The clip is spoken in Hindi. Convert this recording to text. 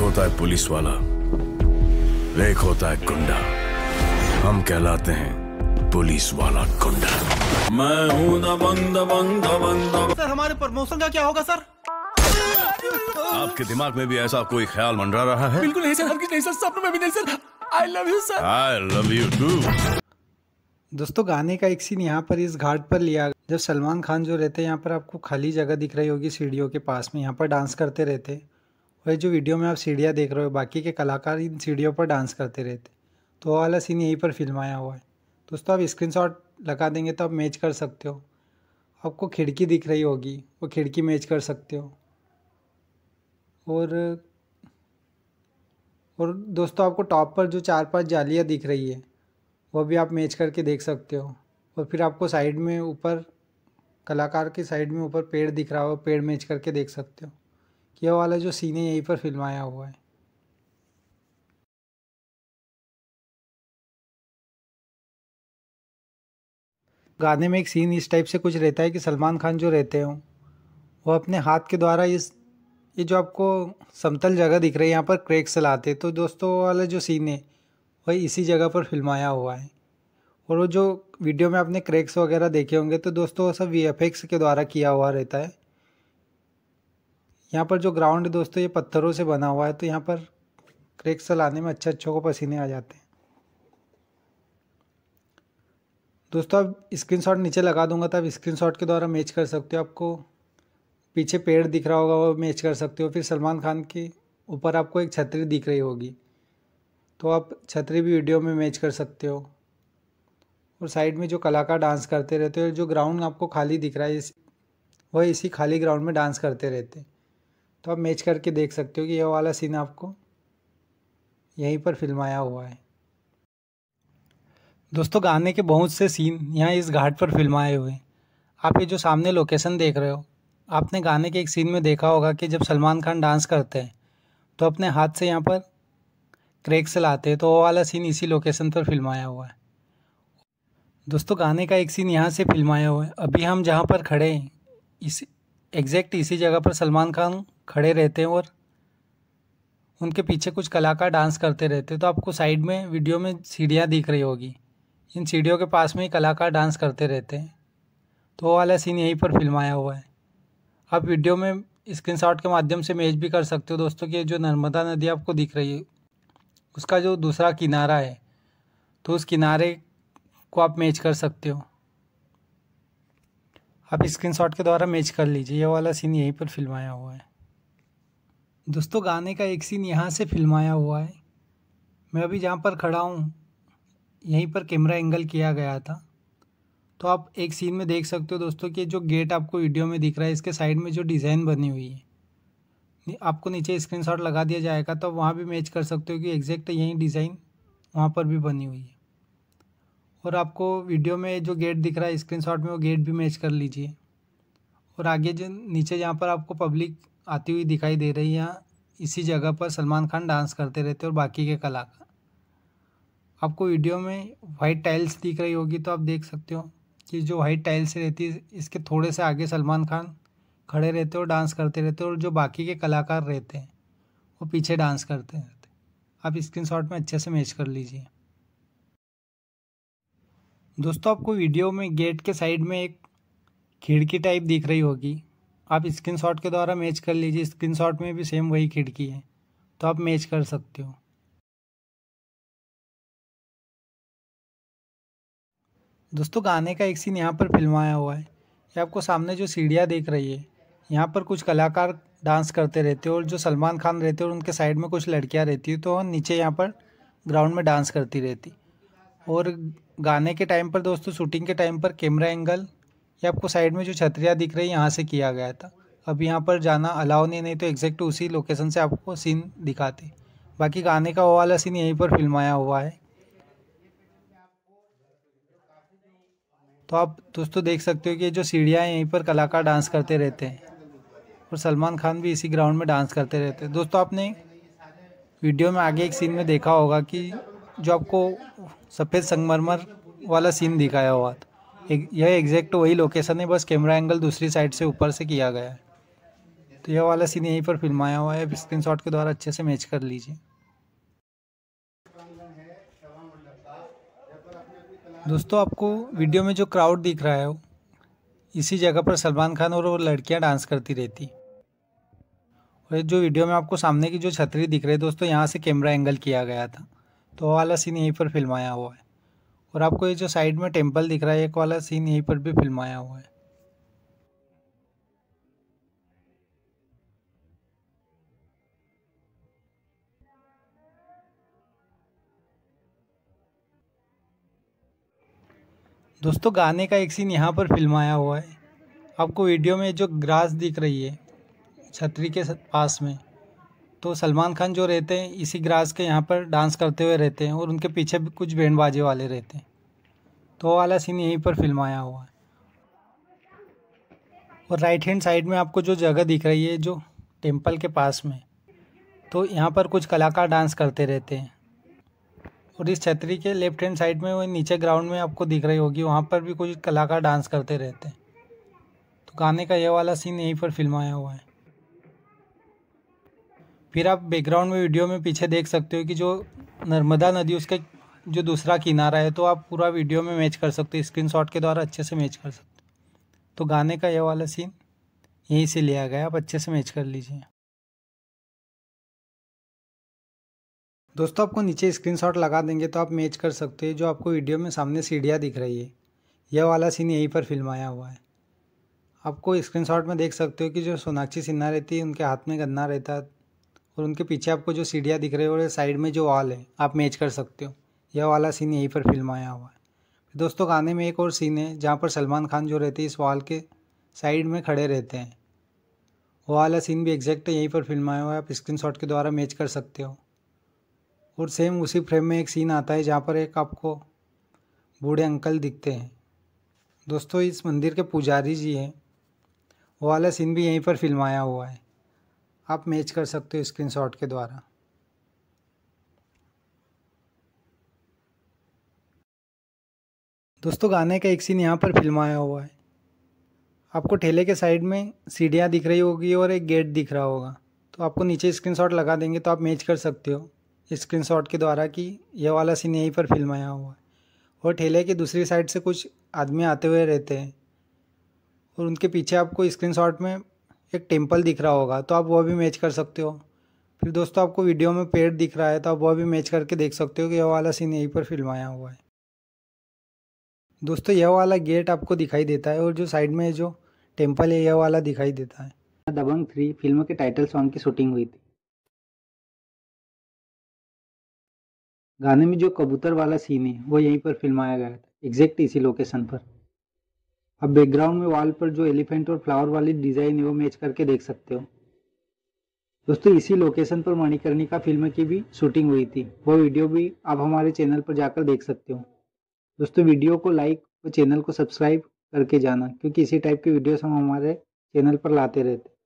होता है पुलिस वाला एक होता है गुंडा हम कहलाते हैं पुलिस वाला गुंडा मैं हूँ दबंग दबंग दबंग दबंग सर हमारे प्रमोशन का क्या होगा सर आपके दिमाग में भी ऐसा कोई ख्याल मंडरा रहा है बिल्कुल नहीं सर हरगिज नहीं सर सपने में भी नहीं sir I love you sir I love you too दोस्तों गाने का एक सीन यहाँ पर इस घाट पर लिया जब सलमान खान जो रहते हैं यहाँ पर आपको खाली जगह दिख रही होगी सीढ़ियों के पास में यहाँ पर डांस करते रहते हैं वही जो वीडियो में आप सीढ़ियाँ देख रहे हो बाकी के कलाकार इन सीढ़ियों पर डांस करते रहते तो वाला सीन यहीं पर फिल्म आया हुआ है दोस्तों आप स्क्रीन लगा देंगे तो आप मैच कर सकते हो आपको खिड़की दिख रही होगी वो खिड़की मैच कर सकते हो और और दोस्तों आपको टॉप पर जो चार पांच जालियाँ दिख रही है वो भी आप मैच करके देख सकते हो और फिर आपको साइड में ऊपर कलाकार के साइड में ऊपर पेड़ दिख रहा हो पेड़ मैच करके देख सकते हो यह वाला जो सीन है यहीं पर फिल्माया हुआ है गाने में एक सीन इस टाइप से कुछ रहता है कि सलमान खान जो रहते हो वो अपने हाथ के द्वारा इस ये जो आपको समतल जगह दिख रही है यहाँ पर क्रेक्स लाते तो दोस्तों वाला जो सीन है वही इसी जगह पर फिल्माया हुआ है और वो जो वीडियो में आपने क्रेक्स वगैरह देखे होंगे तो दोस्तों वो सब वी के द्वारा किया हुआ रहता है यहाँ पर जो ग्राउंड है दोस्तों ये पत्थरों से बना हुआ है तो यहाँ पर क्रेक्स लाने में अच्छे अच्छों को पसीने आ जाते हैं दोस्तों आप स्क्रीनशॉट नीचे लगा दूंगा तो आप स्क्रीनशॉट के द्वारा मैच कर सकते हो आपको पीछे पेड़ दिख रहा होगा वो मैच कर सकते हो फिर सलमान खान के ऊपर आपको एक छतरी दिख रही होगी तो आप छतरी भी वीडियो में मैच कर सकते हो और साइड में जो कलाकार डांस करते रहते हो जो ग्राउंड आपको खाली दिख रहा है इस वह इसी खाली ग्राउंड में डांस करते रहते हैं तो आप मैच करके देख सकते हो कि यह वाला सीन आपको यहीं पर फिल्माया हुआ है दोस्तों गाने के बहुत से सीन यहाँ इस घाट पर फिल्माए हुए आप ये जो सामने लोकेशन देख रहे हो आपने गाने के एक सीन में देखा होगा कि जब सलमान खान डांस करते हैं तो अपने हाथ से यहाँ पर क्रेक से लाते हैं तो वो वाला सीन इसी लोकेशन पर फिल्माया हुआ है दोस्तों गाने का एक सीन यहाँ से फिल्माया हुआ है अभी हम जहाँ पर खड़े हैं इस एग्जैक्ट इसी जगह पर सलमान खान खड़े रहते हैं और उनके पीछे कुछ कलाकार डांस करते रहते हैं तो आपको साइड में वीडियो में सीढ़ियाँ दिख रही होगी इन सीढ़ियों के पास में ही कलाकार डांस करते रहते हैं तो वो वाला सीन यहीं पर फिल्माया हुआ है आप वीडियो में स्क्रीनशॉट के माध्यम से मैच भी कर सकते हो दोस्तों कि जो नर्मदा नदी आपको दिख रही है उसका जो दूसरा किनारा है तो उस किनारे को आप मैच कर सकते हो आप स्क्रीनशॉट के द्वारा मैच कर लीजिए ये वाला सीन यहीं पर फिल्माया हुआ है दोस्तों गाने का एक सीन यहाँ से फिल्माया हुआ है मैं अभी जहाँ पर खड़ा हूँ यहीं पर कैमरा एंगल किया गया था तो आप एक सीन में देख सकते हो दोस्तों कि जो गेट आपको वीडियो में दिख रहा है इसके साइड में जो डिज़ाइन बनी हुई है आपको नीचे स्क्रीनशॉट लगा दिया जाएगा तो वहाँ भी मैच कर सकते हो कि एग्जैक्ट यही डिज़ाइन वहाँ पर भी बनी हुई है और आपको वीडियो में जो गेट दिख रहा है स्क्रीनशॉट में वो गेट भी मैच कर लीजिए और आगे जो नीचे जहाँ पर आपको पब्लिक आती हुई दिखाई दे रही है इसी जगह पर सलमान खान डांस करते रहते और बाकी के कलाकार आपको वीडियो में वाइट टाइल्स दिख रही होगी तो आप देख सकते हो कि जो वाइट टाइल्स रहती है इसके थोड़े से आगे सलमान खान खड़े रहते और डांस करते रहते और जो बाकी के कलाकार रहते हैं वो पीछे डांस करते रहते आप शॉट में अच्छे से मैच कर लीजिए दोस्तों आपको वीडियो में गेट के साइड में एक खिड़की टाइप दिख रही होगी आप स्क्रीन के द्वारा मैच कर लीजिए स्क्रीन में भी सेम वही खिड़की है तो आप मैच कर सकते हो दोस्तों गाने का एक सीन यहाँ पर फिल्माया हुआ है ये आपको सामने जो सीढ़ियाँ देख रही है यहाँ पर कुछ कलाकार डांस करते रहते हैं और जो सलमान खान रहते हैं और उनके साइड में कुछ लड़कियाँ रहती हैं तो नीचे यहाँ पर ग्राउंड में डांस करती रहती और गाने के टाइम पर दोस्तों शूटिंग के टाइम पर कैमरा एंगल ये आपको साइड में जो छतरियाँ दिख रही है यहाँ से किया गया था अब यहाँ पर जाना अलाउ नहीं नहीं तो एग्जैक्ट उसी लोकेशन से आपको सीन दिखाते बाकी गाने का वो वाला सीन यहीं पर फिल्माया हुआ है तो आप दोस्तों देख सकते हो कि जो सीढ़ियाँ हैं यहीं पर कलाकार डांस करते रहते हैं और सलमान खान भी इसी ग्राउंड में डांस करते रहते हैं दोस्तों आपने वीडियो में आगे एक सीन में देखा होगा कि जो आपको सफ़ेद संगमरमर वाला सीन दिखाया हुआ था एक, यह एग्जैक्ट वही लोकेशन है बस कैमरा एंगल दूसरी साइड से ऊपर से किया गया है तो यह वाला सीन यहीं पर फिल्माया हुआ है शॉट के द्वारा अच्छे से मैच कर लीजिए दोस्तों आपको वीडियो में जो क्राउड दिख रहा है इसी जगह पर सलमान खान और वो लड़कियाँ डांस करती रहती और जो वीडियो में आपको सामने की जो छतरी दिख रही है दोस्तों यहाँ से कैमरा एंगल किया गया था तो वाला सीन यहीं पर फिल्माया हुआ है और आपको ये जो साइड में टेम्पल दिख रहा है एक वाला सीन यहीं पर भी फिल्माया हुआ है दोस्तों गाने का एक सीन यहाँ पर फिल्माया हुआ है आपको वीडियो में जो ग्रास दिख रही है छतरी के पास में तो सलमान खान जो रहते हैं इसी ग्रास के यहाँ पर डांस करते हुए रहते हैं और उनके पीछे भी कुछ बैंड बाजे वाले रहते हैं तो वाला सीन यहीं पर फिल्माया हुआ है और राइट हैंड साइड में आपको जो जगह दिख रही है जो टेम्पल के पास में तो यहाँ पर कुछ कलाकार डांस करते रहते हैं और इस छतरी के लेफ्ट हैंड साइड में वो नीचे ग्राउंड में आपको दिख रही होगी वहाँ पर भी कुछ कलाकार डांस करते रहते हैं तो गाने का यह वाला सीन यहीं पर फिल्माया हुआ है फिर आप बैकग्राउंड में वीडियो में पीछे देख सकते हो कि जो नर्मदा नदी उसका जो दूसरा किनारा है तो आप पूरा वीडियो में मैच कर सकते हो स्क्रीनशॉट के द्वारा अच्छे से मैच कर सकते हो तो गाने का यह वाला सीन यहीं से लिया गया आप अच्छे से मैच कर लीजिए दोस्तों आपको नीचे स्क्रीनशॉट लगा देंगे तो आप मैच कर सकते हो जो आपको वीडियो में सामने सीढ़ियाँ दिख रही है यह वाला सीन यहीं पर फिल्माया हुआ है आपको स्क्रीनशॉट में देख सकते हो कि जो सोनाक्षी सिन्हा रहती है उनके हाथ में गन्ना रहता है और उनके पीछे आपको जो सीढ़ियाँ दिख रही है और साइड में जो वॉल है आप मैच कर सकते हो यह वाला सीन यहीं पर फिल्म आया हुआ है दोस्तों गाने में एक और सीन है जहाँ पर सलमान खान जो रहते हैं इस वॉल के साइड में खड़े रहते हैं वो वाला सीन भी एग्जैक्ट यहीं पर फिल्म आया हुआ है आप स्क्रीन के द्वारा मैच कर सकते हो और सेम उसी फ्रेम में एक सीन आता है जहाँ पर एक आपको बूढ़े अंकल दिखते हैं दोस्तों इस मंदिर के पुजारी जी हैं वो वाला सीन भी यहीं पर फिल्माया हुआ है आप मैच कर सकते हो स्क्रीनशॉट के द्वारा दोस्तों गाने का एक सीन यहाँ पर फिल्माया हुआ है आपको ठेले के साइड में सीढ़ियाँ दिख रही होगी और एक गेट दिख रहा होगा तो आपको नीचे स्क्रीनशॉट लगा देंगे तो आप मैच कर सकते हो स्क्रीनशॉट के द्वारा कि यह वाला सीन यहीं पर फिल्माया हुआ है और ठेले के दूसरी साइड से कुछ आदमी आते हुए रहते हैं और उनके पीछे आपको स्क्रीनशॉट में एक टेम्पल दिख रहा होगा तो आप वह भी मैच कर सकते हो फिर दोस्तों आपको वीडियो में पेड़ दिख रहा है तो आप वह भी मैच करके देख सकते हो कि यह वाला सीन यहीं पर फिल्माया हुआ है दोस्तों यह वाला गेट आपको दिखाई देता है और जो साइड में जो टेम्पल है यह वाला दिखाई देता है दबंग थ्री फिल्म के टाइटल सॉन्ग की शूटिंग हुई थी गाने में जो कबूतर वाला सीन है वो यहीं पर फिल्माया गया था एग्जैक्ट इसी लोकेशन पर अब बैकग्राउंड में वॉल पर जो एलिफेंट और फ्लावर वाली डिज़ाइन है वो मैच करके देख सकते हो दोस्तों इसी लोकेशन पर मणिकर्णिका फिल्म की भी शूटिंग हुई थी वो वीडियो भी आप हमारे चैनल पर जाकर देख सकते हो दोस्तों वीडियो को लाइक और चैनल को सब्सक्राइब करके जाना क्योंकि इसी टाइप की वीडियोस हम हमारे चैनल पर लाते रहते